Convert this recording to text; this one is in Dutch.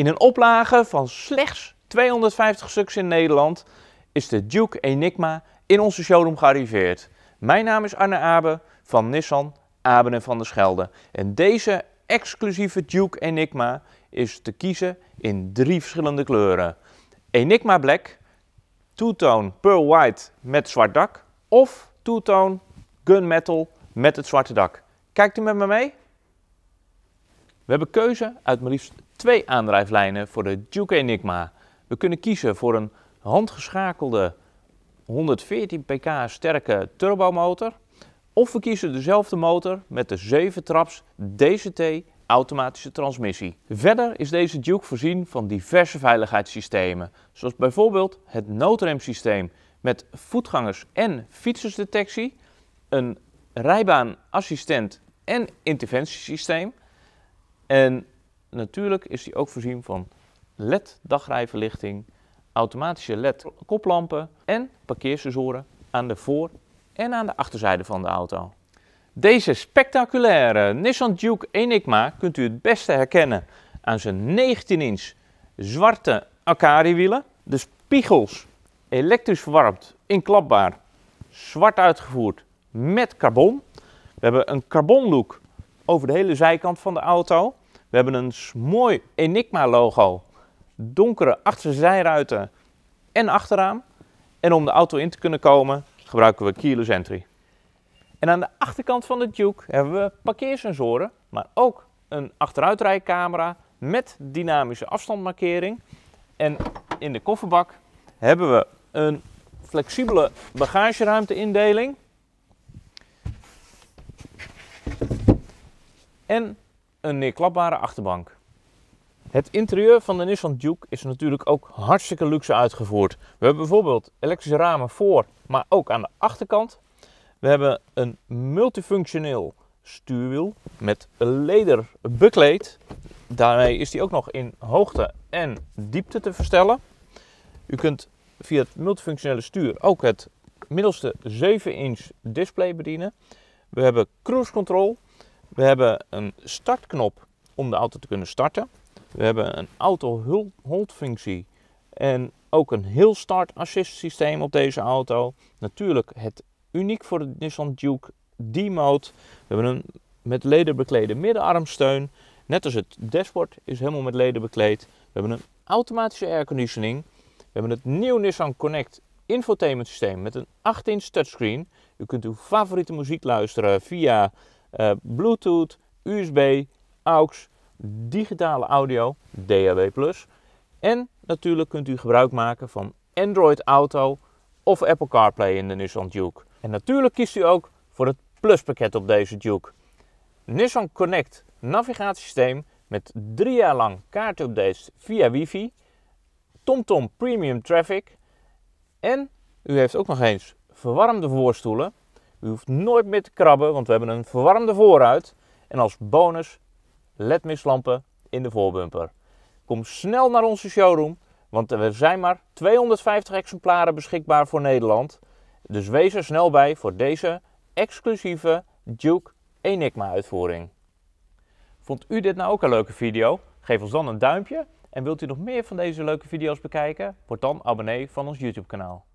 In een oplage van slechts 250 stuks in Nederland is de Duke Enigma in onze showroom gearriveerd. Mijn naam is Arne Abe van Nissan Aben en van der Schelde. En deze exclusieve Duke Enigma is te kiezen in drie verschillende kleuren. Enigma Black, two-tone Pearl White met zwart dak of two-tone Gunmetal met het zwarte dak. Kijkt u met me mee? We hebben keuze uit maar liefst twee aandrijflijnen voor de Duke Enigma. We kunnen kiezen voor een handgeschakelde 114 pk sterke turbomotor. Of we kiezen dezelfde motor met de 7 traps DCT automatische transmissie. Verder is deze Duke voorzien van diverse veiligheidssystemen, zoals bijvoorbeeld het noodremsysteem met voetgangers- en fietsersdetectie, een rijbaanassistent en interventiesysteem en natuurlijk is die ook voorzien van LED-dagrijverlichting, automatische LED-koplampen en parkeersensoren aan de voor- en aan de achterzijde van de auto. Deze spectaculaire Nissan Duke Enigma kunt u het beste herkennen aan zijn 19-inch zwarte Akari-wielen. De spiegels elektrisch verwarmd, inklapbaar, zwart uitgevoerd met carbon. We hebben een carbon look over de hele zijkant van de auto. We hebben een mooi Enigma logo, donkere achterzijruiten en achterraam. En om de auto in te kunnen komen gebruiken we keyless entry. En aan de achterkant van de Duke hebben we parkeersensoren, maar ook een achteruitrijcamera met dynamische afstandmarkering. En in de kofferbak hebben we een flexibele bagageruimteindeling. En een neerklapbare achterbank. Het interieur van de Nissan Duke is natuurlijk ook hartstikke luxe uitgevoerd. We hebben bijvoorbeeld elektrische ramen voor, maar ook aan de achterkant. We hebben een multifunctioneel stuurwiel met leder bekleed. Daarmee is die ook nog in hoogte en diepte te verstellen. U kunt via het multifunctionele stuur ook het middelste 7 inch display bedienen. We hebben cruise control we hebben een startknop om de auto te kunnen starten. We hebben een auto hold functie en ook een heel start assist systeem op deze auto. Natuurlijk het uniek voor de Nissan Duke D-mode. We hebben een met leder beklede middenarmsteun. Net als het dashboard is helemaal met leder bekleed. We hebben een automatische airconditioning. We hebben het nieuwe Nissan Connect infotainment systeem met een 8-inch touchscreen. U kunt uw favoriete muziek luisteren via eh, Bluetooth, USB, AUX, digitale audio, DAB+. En natuurlijk kunt u gebruik maken van Android Auto of Apple CarPlay in de Nissan Duke. En natuurlijk kiest u ook voor het pluspakket op deze Duke. Nissan Connect navigatiesysteem met drie jaar lang kaartupdates via wifi, TomTom Premium Traffic en u heeft ook nog eens verwarmde voorstoelen u hoeft nooit meer te krabben, want we hebben een verwarmde voorruit. En als bonus ledmislampen in de voorbumper. Kom snel naar onze showroom, want er zijn maar 250 exemplaren beschikbaar voor Nederland. Dus wees er snel bij voor deze exclusieve Duke Enigma-uitvoering. Vond u dit nou ook een leuke video? Geef ons dan een duimpje. En wilt u nog meer van deze leuke video's bekijken? Word dan abonnee van ons YouTube-kanaal.